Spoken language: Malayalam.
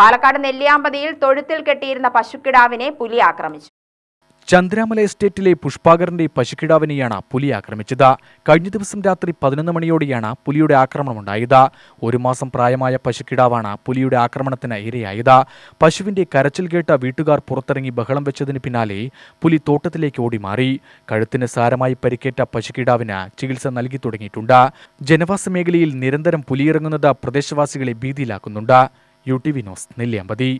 പാലക്കാട് നെല്ലിയാമ്പതിയിൽ തൊഴുത്തിൽ കെട്ടിയിരുന്ന പശുക്കിടാവിനെ പുലി ആക്രമിച്ചു ചന്ദ്രാമല എസ്റ്റേറ്റിലെ പുഷ്പാകരന്റെ പശുക്കിടാവിനെയാണ് പുലി ആക്രമിച്ചത് കഴിഞ്ഞ ദിവസം രാത്രി പതിനൊന്ന് മണിയോടെയാണ് പുലിയുടെ ആക്രമണം ഉണ്ടായത് ഒരു മാസം പ്രായമായ പശുക്കിടാവാണ് പുലിയുടെ ആക്രമണത്തിന് ഇരയായത് പശുവിന്റെ കരച്ചിൽ കേട്ട വീട്ടുകാർ പുറത്തിറങ്ങി ബഹളം വെച്ചതിന് പിന്നാലെ പുലി തോട്ടത്തിലേക്ക് ഓടിമാറി കഴുത്തിന് സാരമായി പരിക്കേറ്റ പശുക്കിടാവിന് ചികിത്സ നൽകി തുടങ്ങിയിട്ടുണ്ട് ജനവാസ മേഖലയിൽ നിരന്തരം പുലിയിറങ്ങുന്നത് പ്രദേശവാസികളെ ഭീതിയിലാക്കുന്നുണ്ട് യു ടി വിനോസ് നെല്ലിയാമ്പതി